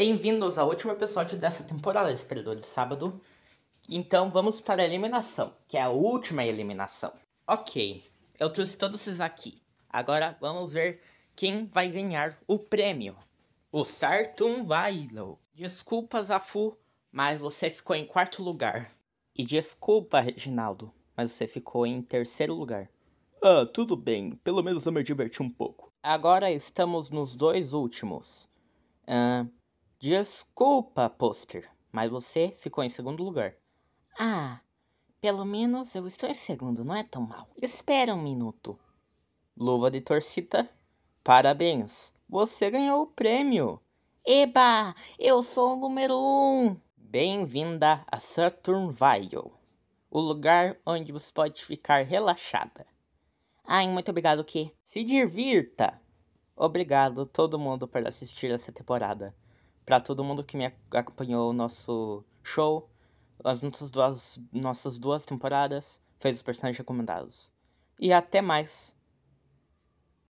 Bem-vindos ao último episódio dessa temporada de Predador de Sábado. Então vamos para a eliminação, que é a última eliminação. Ok, eu trouxe todos esses aqui. Agora vamos ver quem vai ganhar o prêmio. O Sartum Vailo. Desculpas, Afu, mas você ficou em quarto lugar. E desculpa, Reginaldo, mas você ficou em terceiro lugar. Ah, tudo bem, pelo menos eu me diverti um pouco. Agora estamos nos dois últimos. Uh, Desculpa, Poster, mas você ficou em segundo lugar. Ah, pelo menos eu estou em segundo, não é tão mal. Espera um minuto. Luva de torcida, parabéns, você ganhou o prêmio. Eba, eu sou o número um. Bem-vinda a Saturn Vile, o lugar onde você pode ficar relaxada. Ai, muito obrigado, que se divirta. Obrigado todo mundo por assistir essa temporada para todo mundo que me acompanhou o nosso show, as nossas duas, nossas duas temporadas, fez os personagens recomendados. E até mais!